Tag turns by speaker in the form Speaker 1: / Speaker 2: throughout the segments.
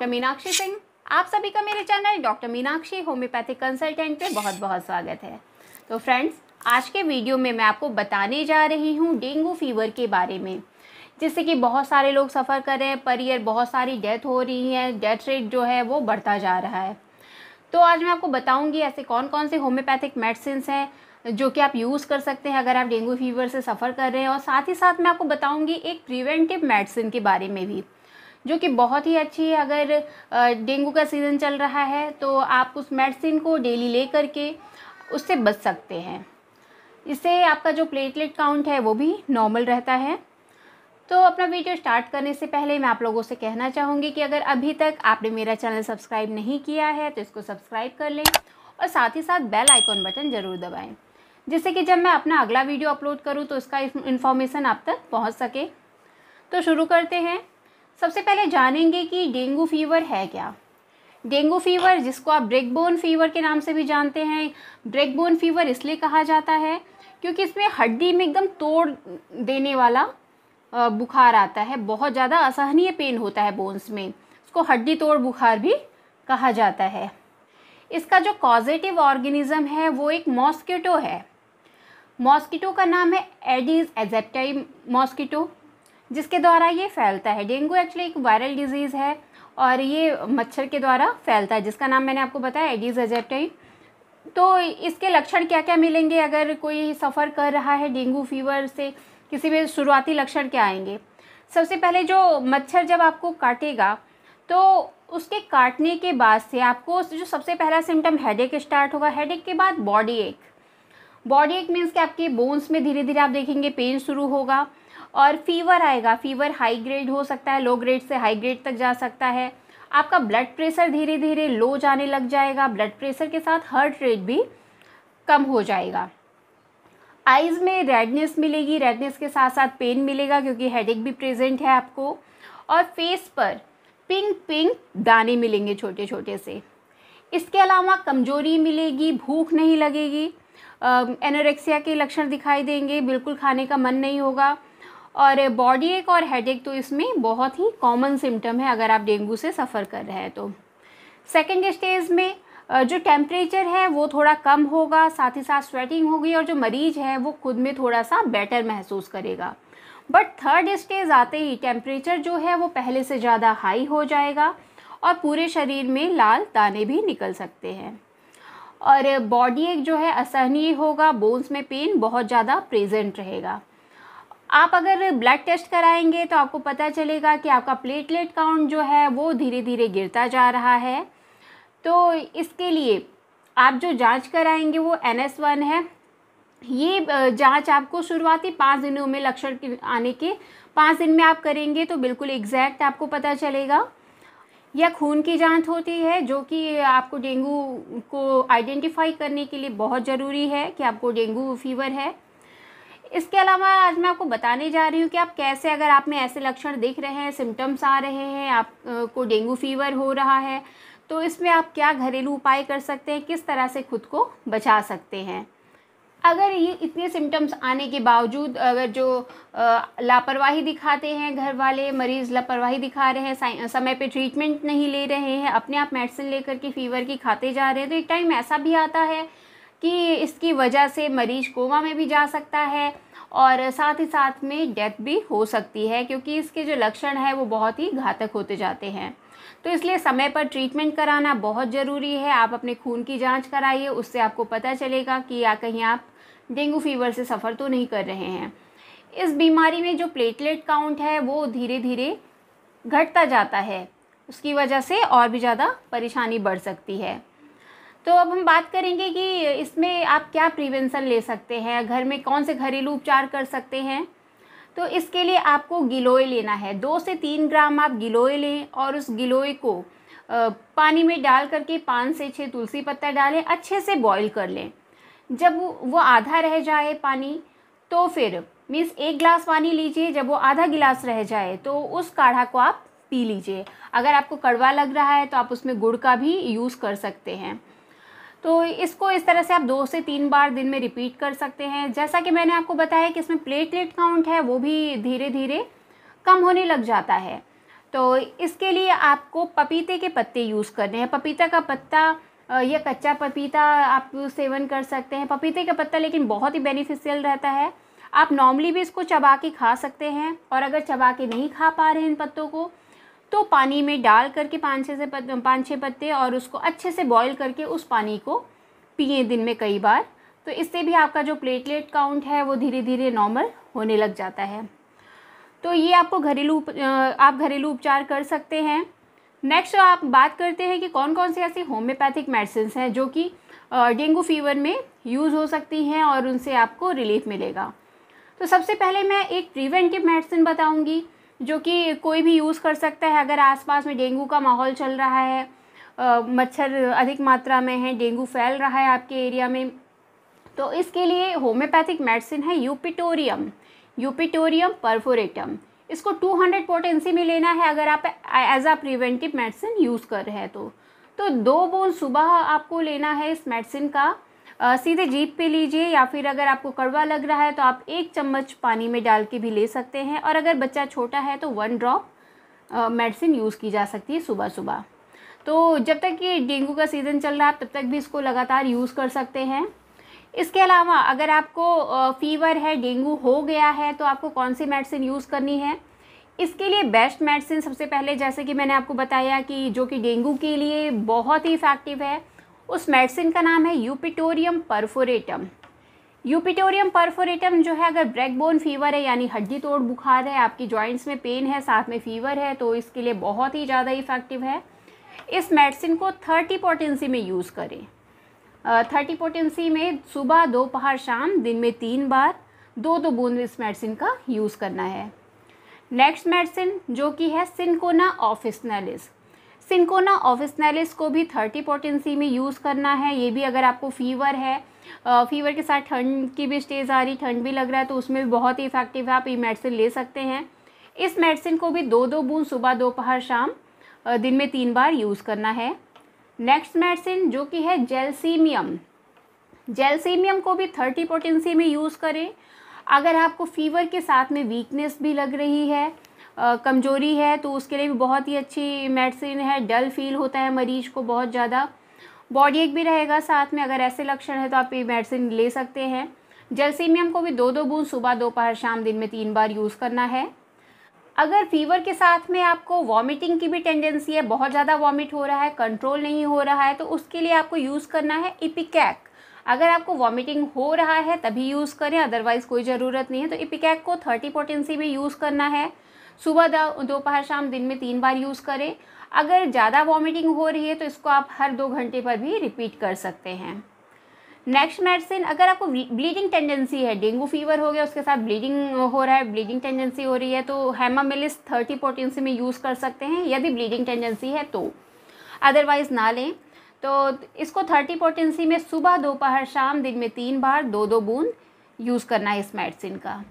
Speaker 1: doctor Meenakshi Singh आप सभी का मेरे channel doctor Meenakshi homeopathic consultant पे बहुत बहुत स्वागत है तो फ्रेंड्स आज के वीडियो में मैं आपको बताने जा रही हूँ डेंगू फीवर के बारे में जिससे कि बहुत सारे लोग सफ़र कर रहे हैं पर ईयर बहुत सारी डेथ हो रही है डेथ रेट जो है वो बढ़ता जा रहा है तो आज मैं आपको बताऊँगी ऐसे कौन कौन से होम्योपैथिक मेडिसिन हैं जो कि आप यूज़ कर सकते हैं अगर आप डेंगू फीवर से सफ़र कर रहे हैं और साथ ही साथ मैं आपको बताऊँगी एक प्रिवेंटिव मेडिसिन के बारे में भी जो कि बहुत ही अच्छी है अगर डेंगू का सीज़न चल रहा है तो आप उस मेडिसिन को डेली ले करके उससे बच सकते हैं इससे आपका जो प्लेटलेट काउंट है वो भी नॉर्मल रहता है तो अपना वीडियो स्टार्ट करने से पहले मैं आप लोगों से कहना चाहूँगी कि अगर अभी तक आपने मेरा चैनल सब्सक्राइब नहीं किया है तो इसको सब्सक्राइब कर लें और साथ ही साथ बेल आइकॉन बटन ज़रूर दबाएं जिससे कि जब मैं अपना अगला वीडियो अपलोड करूँ तो उसका इन्फॉर्मेशन आप तक पहुँच सके तो शुरू करते हैं सबसे पहले जानेंगे कि डेंगू फीवर है क्या डेंगू फीवर जिसको आप ब्रेक बोन फीवर के नाम से भी जानते हैं ब्रेक बोन फीवर इसलिए कहा जाता है क्योंकि इसमें हड्डी में एकदम तोड़ देने वाला बुखार आता है बहुत ज़्यादा असहनीय पेन होता है बोन्स में इसको हड्डी तोड़ बुखार भी कहा जाता है इसका जो कॉजेटिव ऑर्गेनिज़म है वो एक मॉस्किटो है मॉस्किटो का नाम है एडीज एजेप्टाई मॉस्किटो जिसके द्वारा ये फैलता है डेंगू एक्चुअली एक वायरल डिजीज़ है और ये मच्छर के द्वारा फैलता है जिसका नाम मैंने आपको बताया एडीज एजेप्टाई तो इसके लक्षण क्या क्या मिलेंगे अगर कोई सफ़र कर रहा है डेंगू फीवर से किसी में शुरुआती लक्षण क्या आएंगे सबसे पहले जो मच्छर जब आपको काटेगा तो उसके काटने के बाद से आपको जो सबसे पहला सिम्टम हेडेक स्टार्ट होगा हेडेक के बाद बॉडी एक बॉडी एक मीन्स कि आपके बोन्स में धीरे धीरे आप देखेंगे पेन शुरू होगा और फीवर आएगा फीवर हाई ग्रेड हो सकता है लो ग्रेड से हाई ग्रेड तक जा सकता है आपका ब्लड प्रेशर धीरे धीरे लो जाने लग जाएगा ब्लड प्रेशर के साथ हार्ट रेट भी कम हो जाएगा आइज़ में रेडनेस मिलेगी रेडनेस के साथ साथ पेन मिलेगा क्योंकि हेडेक भी प्रेजेंट है आपको और फेस पर पिंक पिंक दाने मिलेंगे छोटे छोटे से इसके अलावा कमजोरी मिलेगी भूख नहीं लगेगी एनोरेक्सिया के लक्षण दिखाई देंगे बिल्कुल खाने का मन नहीं होगा और बॉडी एक और हेड एक तो इसमें बहुत ही कॉमन सिम्टम है अगर आप डेंगू से सफ़र कर रहे हैं तो सेकेंड स्टेज में जो टेम्परेचर है वो थोड़ा कम होगा साथ ही साथ स्वेटिंग होगी और जो मरीज है वो खुद में थोड़ा सा बेटर महसूस करेगा बट थर्ड स्टेज आते ही टेम्परेचर जो है वो पहले से ज़्यादा हाई हो जाएगा और पूरे शरीर में लाल दाने भी निकल सकते हैं और बॉडी एक जो है असहनीय होगा बोन्स में पेन बहुत ज़्यादा प्रेजेंट रहेगा आप अगर ब्लड टेस्ट कराएंगे तो आपको पता चलेगा कि आपका प्लेटलेट काउंट जो है वो धीरे धीरे गिरता जा रहा है तो इसके लिए आप जो जांच कराएंगे वो एन एस वन है ये जांच आपको शुरुआती पाँच दिनों में लक्षण आने के पाँच दिन में आप करेंगे तो बिल्कुल एग्जैक्ट आपको पता चलेगा या खून की जांच होती है जो कि आपको डेंगू को आइडेंटिफाई करने के लिए बहुत ज़रूरी है कि आपको डेंगू फीवर है इसके अलावा आज मैं आपको बताने जा रही हूँ कि आप कैसे अगर आप में ऐसे लक्षण दिख रहे हैं सिम्टम्स आ रहे हैं आपको डेंगू फीवर हो रहा है तो इसमें आप क्या घरेलू उपाय कर सकते हैं किस तरह से खुद को बचा सकते हैं अगर ये इतने सिम्टम्स आने के बावजूद अगर जो लापरवाही दिखाते हैं घर वाले मरीज़ लापरवाही दिखा रहे हैं समय पे ट्रीटमेंट नहीं ले रहे हैं अपने आप मेडिसिन लेकर के फ़ीवर की खाते जा रहे हैं तो एक टाइम ऐसा भी आता है कि इसकी वजह से मरीज कोमा में भी जा सकता है और साथ ही साथ में डेथ भी हो सकती है क्योंकि इसके जो लक्षण है वो बहुत ही घातक होते जाते हैं तो इसलिए समय पर ट्रीटमेंट कराना बहुत ज़रूरी है आप अपने खून की जांच कराइए उससे आपको पता चलेगा कि या कहीं आप डेंगू फीवर से सफ़र तो नहीं कर रहे हैं इस बीमारी में जो प्लेटलेट काउंट है वो धीरे धीरे घटता जाता है उसकी वजह से और भी ज़्यादा परेशानी बढ़ सकती है तो अब हम बात करेंगे कि इसमें आप क्या प्रिवेंशन ले सकते हैं घर में कौन से घरेलू उपचार कर सकते हैं तो इसके लिए आपको गिलोय लेना है दो से तीन ग्राम आप गिलोय लें और उस गिलोय को पानी में डाल करके पाँच से छः तुलसी पत्ता डालें अच्छे से बॉईल कर लें जब वो आधा रह जाए पानी तो फिर मीन्स एक गिलास पानी लीजिए जब वो आधा गिलास रह जाए तो उस काढ़ा को आप पी लीजिए अगर आपको कड़वा लग रहा है तो आप उसमें गुड़ का भी यूज़ कर सकते हैं तो इसको इस तरह से आप दो से तीन बार दिन में रिपीट कर सकते हैं जैसा कि मैंने आपको बताया कि इसमें प्लेटलेट काउंट है वो भी धीरे धीरे कम होने लग जाता है तो इसके लिए आपको पपीते के पत्ते यूज़ करने हैं पपीता का पत्ता या कच्चा पपीता आप सेवन कर सकते हैं पपीते का पत्ता लेकिन बहुत ही बेनिफिशियल रहता है आप नॉर्मली भी इसको चबा के खा सकते हैं और अगर चबा के नहीं खा पा रहे हैं इन पत्तों को तो पानी में डाल करके पाँच छः से पाँच छः पत्ते और उसको अच्छे से बॉईल करके उस पानी को पिए दिन में कई बार तो इससे भी आपका जो प्लेटलेट काउंट है वो धीरे धीरे नॉर्मल होने लग जाता है तो ये आपको घरेलू आप घरेलू उपचार कर सकते हैं नेक्स्ट आप बात करते हैं कि कौन कौन से ऐसी होम्योपैथिक मेडिसिन हैं जो कि डेंगू फीवर में यूज़ हो सकती हैं और उनसे आपको रिलीफ मिलेगा तो सबसे पहले मैं एक प्रिवेंटिव मेडिसिन बताऊंगी जो कि कोई भी यूज़ कर सकता है अगर आसपास में डेंगू का माहौल चल रहा है मच्छर अधिक मात्रा में है डेंगू फैल रहा है आपके एरिया में तो इसके लिए होम्योपैथिक मेडिसिन है यूपिटोरियम यूपिटोरियम परफोरेटम इसको 200 पोटेंसी में लेना है अगर आप as a preventive medicine use कर रहे हैं तो तो दो बोल सुबह आपको लेना है इस मेडिसिन का सीधे जीप पे लीजिए या फिर अगर आपको कड़वा लग रहा है तो आप एक चम्मच पानी में डाल के भी ले सकते हैं और अगर बच्चा छोटा है तो वन ड्रॉप मेडिसिन यूज़ की जा सकती है सुबह सुबह तो जब तक ये डेंगू का सीज़न चल रहा है तब तक भी इसको लगातार यूज़ कर सकते हैं इसके अलावा अगर आपको फीवर है डेंगू हो गया है तो आपको कौन सी मेडिसिन यूज़ करनी है इसके लिए बेस्ट मेडिसिन सबसे पहले जैसे कि मैंने आपको बताया कि जो कि डेंगू के लिए बहुत ही इफ़ेक्टिव है उस मेडिसिन का नाम है यूपिटोरियम परफोरेटम यूपिटोरियम परफोरेटम जो है अगर ब्रेकबोन फीवर है यानी हड्डी तोड़ बुखार है आपकी जॉइंट्स में पेन है साथ में फीवर है तो इसके लिए बहुत ही ज़्यादा इफ़ेक्टिव है इस मेडिसिन को थर्टी पोटेंसी में यूज़ करें थर्टी पोटेंसी में सुबह दोपहर शाम दिन में तीन बार दो दो बूंद इस मेडिसिन का यूज़ करना है नेक्स्ट मेडिसिन जो कि है सिंकोना ऑफिसनलिस सिंकोना ऑफिसनेलिस को भी थर्टी पोटेंसी में यूज़ करना है ये भी अगर आपको फीवर है फीवर के साथ ठंड की भी स्टेज आ रही ठंड भी लग रहा है तो उसमें भी बहुत ही इफेक्टिव है आप ये मेडिसिन ले सकते हैं इस मेडिसिन को भी दो दो बूंद सुबह दोपहर शाम दिन में तीन बार यूज़ करना है नेक्स्ट मेडिसिन जो कि है जेलसीमियम जेलसीमियम को भी थर्टी पोटेंसी में यूज़ करें अगर आपको फीवर के साथ में वीकनेस भी लग रही है कमज़ोरी है तो उसके लिए भी बहुत ही अच्छी मेडिसिन है डल फील होता है मरीज़ को बहुत ज़्यादा बॉडी एक भी रहेगा साथ में अगर ऐसे लक्षण है तो आप ये मेडिसिन ले सकते हैं जलसीमियम को भी दो दो बूंद सुबह दोपहर शाम दिन में तीन बार यूज़ करना है अगर फीवर के साथ में आपको वॉमिटिंग की भी टेंडेंसी है बहुत ज़्यादा वॉमिट हो रहा है कंट्रोल नहीं हो रहा है तो उसके लिए आपको यूज़ करना है इपिकैक अगर आपको वॉमिटिंग हो रहा है तभी यूज़ करें अदरवाइज़ कोई ज़रूरत नहीं है तो इपिकैक को थर्टी पोटेंसी में यूज़ करना है सुबह दोपहर शाम दिन में तीन बार यूज़ करें अगर ज़्यादा वॉमिटिंग हो रही है तो इसको आप हर दो घंटे पर भी रिपीट कर सकते हैं नेक्स्ट मेडिसिन अगर आपको ब्लीडिंग टेंडेंसी है डेंगू फीवर हो गया उसके साथ ब्लीडिंग हो रहा है ब्लीडिंग टेंडेंसी हो रही है तो हेमामिलिस थर्टी पोटेंसी में यूज़ कर सकते हैं यदि ब्लीडिंग टेंडेंसी है तो अदरवाइज़ ना लें तो इसको थर्टी पोटेंसी में सुबह दोपहर शाम दिन में तीन बार दो दो बूंद यूज़ करना है इस मेडिसिन का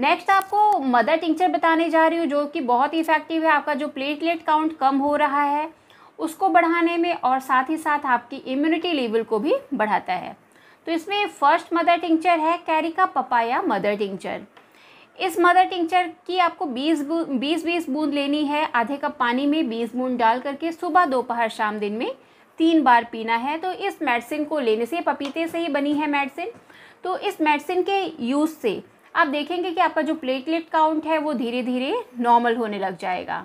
Speaker 1: नेक्स्ट आपको मदर टिंचर बताने जा रही हूँ जो कि बहुत ही इफेक्टिव है आपका जो प्लेटलेट काउंट कम हो रहा है उसको बढ़ाने में और साथ ही साथ आपकी इम्यूनिटी लेवल को भी बढ़ाता है तो इसमें फर्स्ट मदर टिंचर है कैरिका पपाया मदर टिंचर इस मदर टिंचर की आपको 20 बीस बीस बूंद लेनी है आधे कप पानी में 20 बूंद डाल करके सुबह दोपहर शाम दिन में तीन बार पीना है तो इस मेडिसिन को लेने से पपीते से ही बनी है मेडिसिन तो इस मेडिसिन के यूज़ से आप देखेंगे कि आपका जो प्लेटलेट काउंट है वो धीरे धीरे नॉर्मल होने लग जाएगा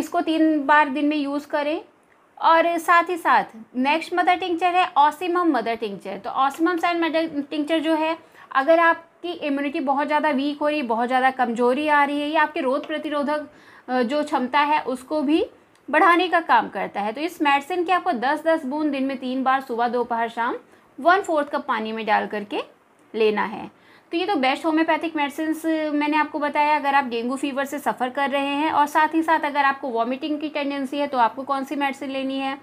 Speaker 1: इसको तीन बार दिन में यूज़ करें और साथ ही साथ नेक्स्ट मदर टिंचर है ऑसिमम मदर टिंचर तो ऑसिमम साइन मदर टिंचर जो है अगर आपकी इम्यूनिटी बहुत ज़्यादा वीक हो रही है बहुत ज़्यादा कमजोरी आ रही है या आपके रोग प्रतिरोधक जो क्षमता है उसको भी बढ़ाने का काम करता है तो इस मेडिसिन की आपको दस दस बूंद दिन में तीन बार सुबह दोपहर शाम वन फोर्थ कप पानी में डाल करके लेना है तो ये तो बेस्ट होम्योपैथिक मेडिसिन मैंने आपको बताया अगर आप डेंगू फीवर से सफ़र कर रहे हैं और साथ ही साथ अगर आपको वॉमिटिंग की टेंडेंसी है तो आपको कौन सी मेडिसिन लेनी है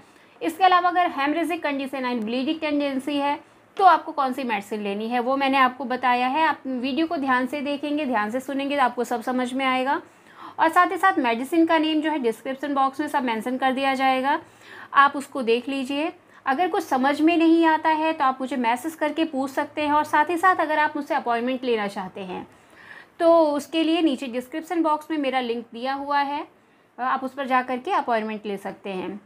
Speaker 1: इसके अलावा अगर haemorrhagic condition and bleeding tendency है तो आपको कौन सी मेडिसिन लेनी है वो मैंने आपको बताया है आप वीडियो को ध्यान से देखेंगे ध्यान से सुनेंगे तो आपको सब समझ में आएगा और साथ ही साथ मेडिसिन का नेम जो है डिस्क्रिप्शन बॉक्स में सब मेंशन कर दिया जाएगा आप उसको देख लीजिए अगर कुछ समझ में नहीं आता है तो आप मुझे मैसेज करके पूछ सकते हैं और साथ ही साथ अगर आप मुझसे अपॉइंटमेंट लेना चाहते हैं तो उसके लिए नीचे डिस्क्रिप्सन बॉक्स में मेरा लिंक दिया हुआ है आप उस पर जा करके अपॉइंटमेंट ले सकते हैं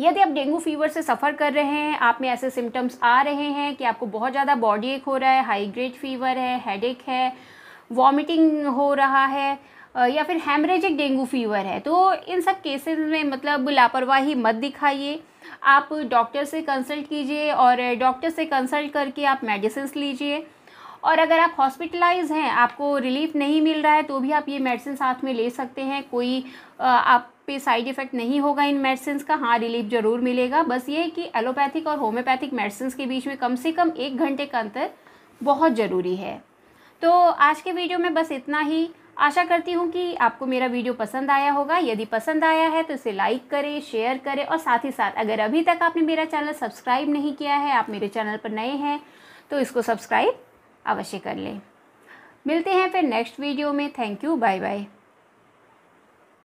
Speaker 1: यदि आप डेंगू फीवर से सफ़र कर रहे हैं आप में ऐसे सिम्टम्स आ रहे हैं कि आपको बहुत ज़्यादा बॉडी एक हो रहा है हाई ग्रेड फीवर है हेडेक है वॉमिटिंग हो रहा है या फिर हेमरेजिक डेंगू फीवर है तो इन सब केसेस में मतलब लापरवाही मत दिखाइए आप डॉक्टर से कंसल्ट कीजिए और डॉक्टर से कंसल्ट करके आप मेडिसिन लीजिए और अगर आप हॉस्पिटलाइज हैं आपको रिलीफ नहीं मिल रहा है तो भी आप ये मेडिसिन साथ में ले सकते हैं कोई आप पे साइड इफ़ेक्ट नहीं होगा इन मेडिसिन का हाँ रिलीफ ज़रूर मिलेगा बस ये कि एलोपैथिक और होम्योपैथिक मेडिसिन के बीच में कम से कम एक घंटे का अंतर बहुत ज़रूरी है तो आज के वीडियो में बस इतना ही आशा करती हूँ कि आपको मेरा वीडियो पसंद आया होगा यदि पसंद आया है तो इसे लाइक करें शेयर करें और साथ ही साथ अगर अभी तक आपने मेरा चैनल सब्सक्राइब नहीं किया है आप मेरे चैनल पर नए हैं तो इसको सब्सक्राइब अवश्य कर लें मिलते हैं फिर नेक्स्ट वीडियो में थैंक यू बाय बाय